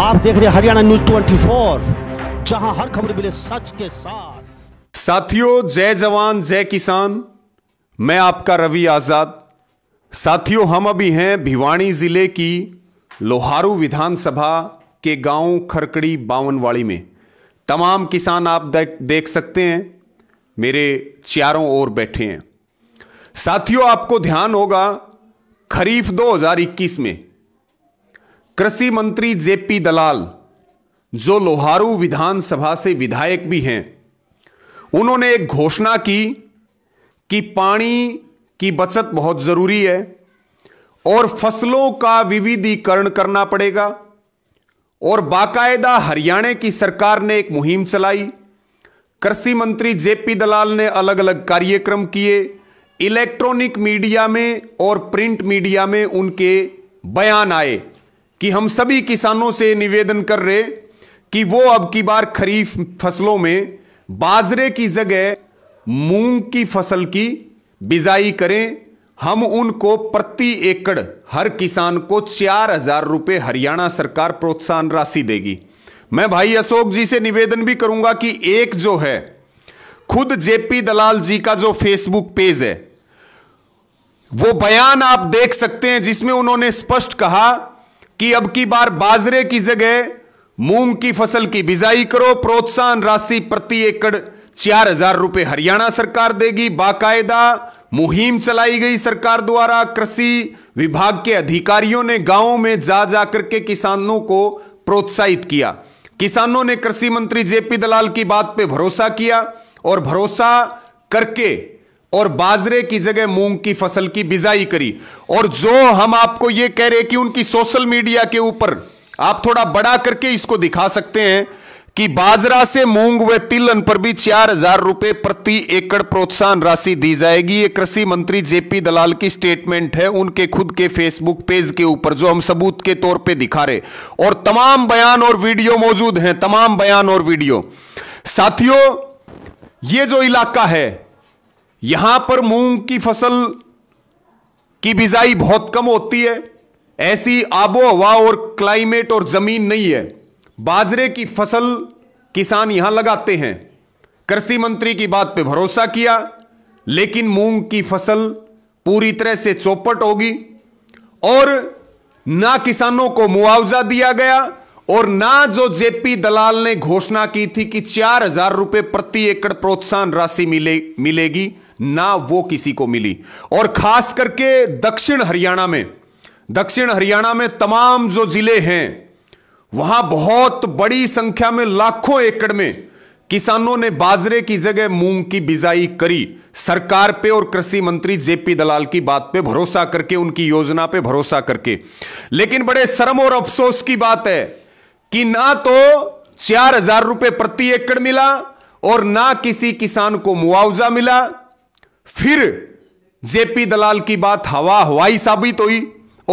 आप देख रहे हरियाणा न्यूज 24 जहां हर खबर मिले सच के साथ साथियों जय जवान जय किसान मैं आपका रवि आजाद साथियों हम अभी हैं भिवानी जिले की लोहारू विधानसभा के गांव खरकड़ी बावनवाड़ी में तमाम किसान आप देख सकते हैं मेरे चारों ओर बैठे हैं साथियों आपको ध्यान होगा खरीफ 2021 में कृषि मंत्री जेपी दलाल जो लोहारू विधानसभा से विधायक भी हैं उन्होंने एक घोषणा की कि पानी की बचत बहुत ज़रूरी है और फसलों का विविधीकरण करना पड़ेगा और बाकायदा हरियाणा की सरकार ने एक मुहिम चलाई कृषि मंत्री जेपी दलाल ने अलग अलग कार्यक्रम किए इलेक्ट्रॉनिक मीडिया में और प्रिंट मीडिया में उनके बयान आए कि हम सभी किसानों से निवेदन कर रहे कि वो अब की बार खरीफ फसलों में बाजरे की जगह मूंग की फसल की बिजाई करें हम उनको प्रति एकड़ हर किसान को चार हजार रुपये हरियाणा सरकार प्रोत्साहन राशि देगी मैं भाई अशोक जी से निवेदन भी करूंगा कि एक जो है खुद जेपी दलाल जी का जो फेसबुक पेज है वो बयान आप देख सकते हैं जिसमें उन्होंने स्पष्ट कहा कि अब की बार बाजरे की जगह मूंग की फसल की बिजाई करो प्रोत्साहन राशि प्रति एकड़ चार हजार रुपये हरियाणा सरकार देगी बाकायदा मुहिम चलाई गई सरकार द्वारा कृषि विभाग के अधिकारियों ने गांवों में जा जा करके किसानों को प्रोत्साहित किया किसानों ने कृषि मंत्री जेपी दलाल की बात पे भरोसा किया और भरोसा करके और बाजरे की जगह मूंग की फसल की बिजाई करी और जो हम आपको यह कह रहे कि उनकी सोशल मीडिया के ऊपर आप थोड़ा बड़ा करके इसको दिखा सकते हैं कि बाजरा से मूंग व तिलन पर भी चार हजार रुपए प्रति एकड़ प्रोत्साहन राशि दी जाएगी ये कृषि मंत्री जेपी दलाल की स्टेटमेंट है उनके खुद के फेसबुक पेज के ऊपर जो हम सबूत के तौर पे दिखा रहे और तमाम बयान और वीडियो मौजूद हैं तमाम बयान और वीडियो साथियों ये जो इलाका है यहां पर मूंग की फसल की बिजाई बहुत कम होती है ऐसी आबो हवा और क्लाइमेट और जमीन नहीं है बाजरे की फसल किसान यहां लगाते हैं कृषि मंत्री की बात पे भरोसा किया लेकिन मूंग की फसल पूरी तरह से चौपट होगी और ना किसानों को मुआवजा दिया गया और ना जो जेपी दलाल ने घोषणा की थी कि चार हजार रुपये प्रति एकड़ प्रोत्साहन राशि मिले मिलेगी ना वो किसी को मिली और खास करके दक्षिण हरियाणा में दक्षिण हरियाणा में तमाम जो जिले हैं वहां बहुत बड़ी संख्या में लाखों एकड़ में किसानों ने बाजरे की जगह मूंग की बिजाई करी सरकार पे और कृषि मंत्री जेपी दलाल की बात पे भरोसा करके उनकी योजना पे भरोसा करके लेकिन बड़े शर्म और अफसोस की बात है कि ना तो चार हजार रुपए प्रति एकड़ मिला और ना किसी किसान को मुआवजा मिला फिर जेपी दलाल की बात हवा हवाई साबित हुई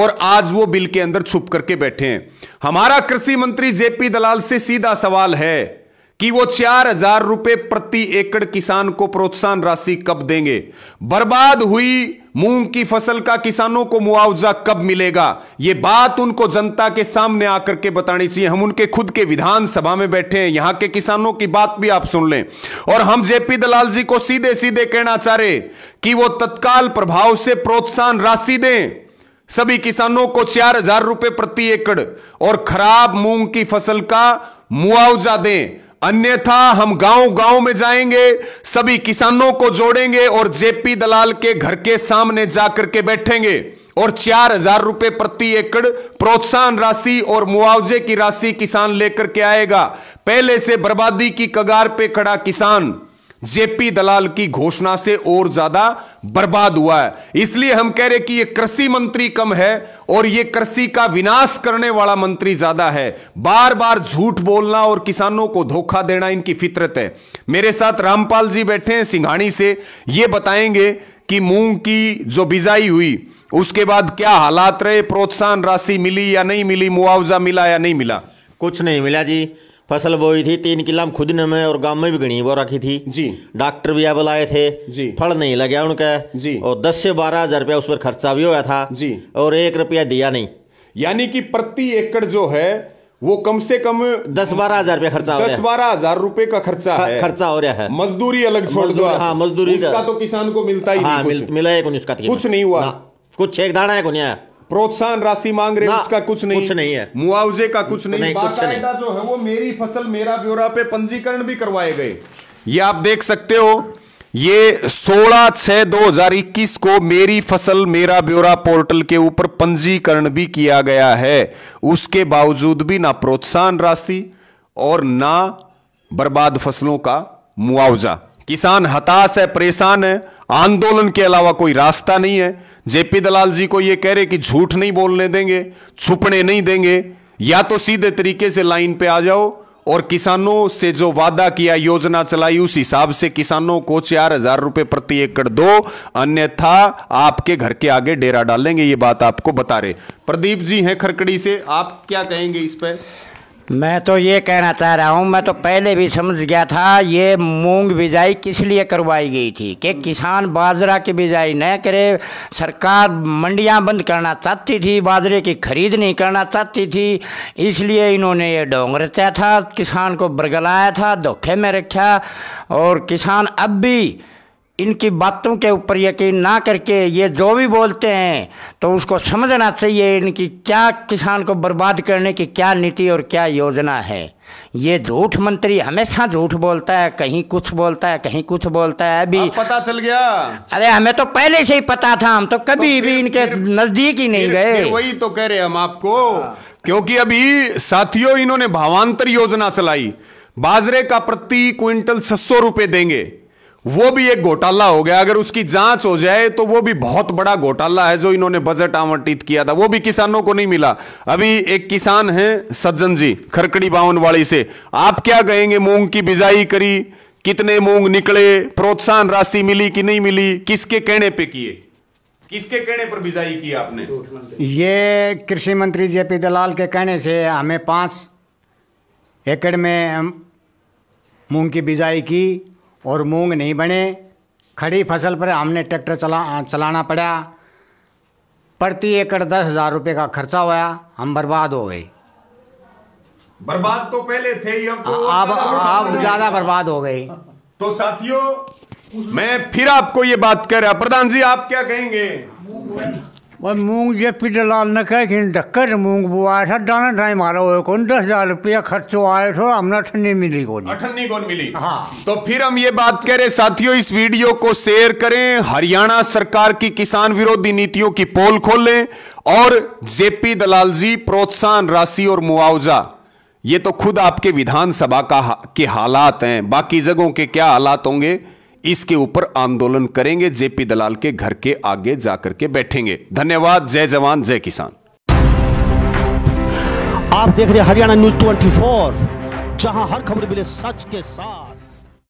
और आज वो बिल के अंदर छुप करके बैठे हैं हमारा कृषि मंत्री जेपी दलाल से सीधा सवाल है कि वो चार हजार रुपए प्रति एकड़ किसान को प्रोत्साहन राशि कब देंगे बर्बाद हुई मूंग की फसल का किसानों को मुआवजा कब मिलेगा यह बात उनको जनता के सामने आकर के बतानी चाहिए हम उनके खुद के विधानसभा में बैठे हैं यहां के किसानों की बात भी आप सुन लें और हम जेपी दलाल जी को सीधे सीधे कहना चाह रहे कि वो तत्काल प्रभाव से प्रोत्साहन राशि दें सभी किसानों को चार हजार रुपए प्रति एकड़ और खराब मूंग की फसल का मुआवजा दें अन्यथा हम गांव गांव में जाएंगे सभी किसानों को जोड़ेंगे और जेपी दलाल के घर के सामने जाकर के बैठेंगे और चार हजार रुपए प्रति एकड़ प्रोत्साहन राशि और मुआवजे की राशि किसान लेकर के आएगा पहले से बर्बादी की कगार पे खड़ा किसान जेपी दलाल की घोषणा से और ज्यादा बर्बाद हुआ है इसलिए हम कह रहे कि यह कृषि मंत्री कम है और यह कृषि का विनाश करने वाला मंत्री ज्यादा है बार बार झूठ बोलना और किसानों को धोखा देना इनकी फितरत है मेरे साथ रामपाल जी बैठे हैं सिंघाणी से ये बताएंगे कि मूंग की जो बिजाई हुई उसके बाद क्या हालात रहे प्रोत्साहन राशि मिली या नहीं मिली मुआवजा मिला या नहीं मिला कुछ नहीं मिला जी फसल बोई थी तीन किलो में खुद ने में और गांव में भी गणी वो रखी थी जी डॉक्टर भी अब लाए थे जी फल नहीं लगे उनका जी और दस से बारह हजार रुपया उस पर खर्चा भी हुआ था जी और एक रुपया दिया नहीं यानी कि प्रति एकड़ जो है वो कम से कम दस बारह हजार रुपया खर्चा दस बारह हजार रुपए का खर्चा है खर्चा हो रहा है मजदूरी अलग छोड़ दो हाँ मजदूरी का तो-, तो किसान को मिलता ही हाँ, मिला है कुछ तो नहीं हुआ कुछ एक दाना है कुछ प्रोत्साहन राशि मांग रहे उसका कुछ नहीं कुछ नहीं है मुआवजे का कुछ नहीं, नहीं कुछ नहीं जो है वो मेरी फसल मेरा ब्यौरा पे पंजीकरण भी करवाए गए ये आप देख सकते हो ये 16 छह 2021 को मेरी फसल मेरा ब्यौरा पोर्टल के ऊपर पंजीकरण भी किया गया है उसके बावजूद भी ना प्रोत्साहन राशि और ना बर्बाद फसलों का मुआवजा किसान हताश है परेशान है आंदोलन के अलावा कोई रास्ता नहीं है जेपी दलाल जी को ये कह रहे कि झूठ नहीं बोलने देंगे छुपने नहीं देंगे या तो सीधे तरीके से लाइन पे आ जाओ और किसानों से जो वादा किया योजना चलाई उस हिसाब से किसानों को चार हजार रुपये प्रति एकड़ दो अन्यथा आपके घर के आगे डेरा डालेंगे ये बात आपको बता रहे प्रदीप जी हैं खरकड़ी से आप क्या कहेंगे इस पर मैं तो ये कहना चाह रहा हूँ मैं तो पहले भी समझ गया था ये मूंग बिजाई किस लिए करवाई गई थी कि हम्म। किसान बाजरा की बिजाई न करे सरकार मंडियाँ बंद करना चाहती थी बाजरे की खरीद नहीं करना चाहती थी इसलिए इन्होंने ये डोंग रचा था किसान को बरगलाया था धोखे में रखा और किसान अब भी इनकी बातों के ऊपर यकीन ना करके ये जो भी बोलते हैं तो उसको समझना चाहिए इनकी क्या किसान को बर्बाद करने की क्या नीति और क्या योजना है ये झूठ मंत्री हमेशा झूठ बोलता है कहीं कुछ बोलता है कहीं कुछ बोलता है अभी पता चल गया अरे हमें तो पहले से ही पता था हम तो कभी तो भी इनके नजदीक ही नहीं गए वही तो कह रहे हम आपको क्योंकि अभी साथियों इन्होंने भावांतर योजना चलाई बाजरे का प्रति क्विंटल छह रुपए देंगे वो भी एक घोटाला हो गया अगर उसकी जांच हो जाए तो वो भी बहुत बड़ा घोटाला है जो इन्होंने बजट आवंटित किया था वो भी किसानों को नहीं मिला अभी एक किसान है सज्जन जी खरकड़ी बावन वाली से आप क्या कहेंगे मूंग की बिजाई करी कितने मूंग निकले प्रोत्साहन राशि मिली कि नहीं मिली किसके कहने पे किए किसके कहने पर बिजाई की आपने ये कृषि मंत्री जेपी दलाल के कहने से हमें पांच एकड़ में मूंग की बिजाई की और मूंग नहीं बने खड़ी फसल पर हमने ट्रैक्टर चला चलाना पड़ा प्रति एकड़ दस हज़ार रुपये का खर्चा हुआ हम बर्बाद हो गए बर्बाद तो पहले थे ही अब तो अब अब ज़्यादा बर्बाद हो गए तो साथियों मैं फिर आपको ये बात कर रहा प्रधान जी आप क्या कहेंगे भाई मूंग जे पिडलाल ने कह कि ढक्कर मूंग बुआया था दाना ढाई मारो हुए कौन दस हजार रुपया खर्चो आए थो हमने ठंडी मिली कौन ठंडी कौन मिली हाँ तो फिर हम ये बात कह रहे साथियों इस वीडियो को शेयर करें हरियाणा सरकार की किसान विरोधी नीतियों की पोल खोलें और जेपी दलाल जी प्रोत्साहन राशि और मुआवजा ये तो खुद आपके विधानसभा का के हालात हैं बाकी जगहों के क्या हालात होंगे इसके ऊपर आंदोलन करेंगे जेपी दलाल के घर के आगे जाकर के बैठेंगे धन्यवाद जय जवान जय किसान आप देख रहे हरियाणा न्यूज 24 जहां हर खबर मिले सच के साथ